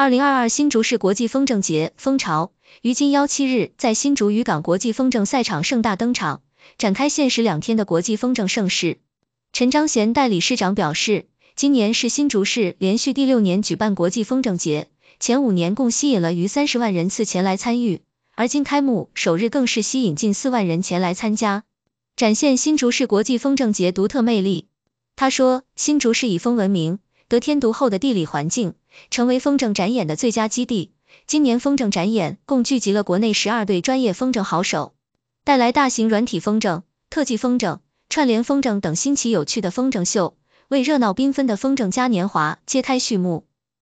二零二二新竹市国际风筝节风潮于今幺七日在新竹渔港国际风筝赛场盛大登场，展开限时两天的国际风筝盛事。陈章贤代理市长表示，今年是新竹市连续第六年举办国际风筝节，前五年共吸引了逾三十万人次前来参与，而今开幕首日更是吸引近四万人前来参加，展现新竹市国际风筝节独特魅力。他说：“新竹市以风闻名。”得天独厚的地理环境，成为风筝展演的最佳基地。今年风筝展演共聚集了国内十二队专业风筝好手，带来大型软体风筝、特技风筝、串联风筝等新奇有趣的风筝秀，为热闹缤纷的风筝嘉年华揭开序幕。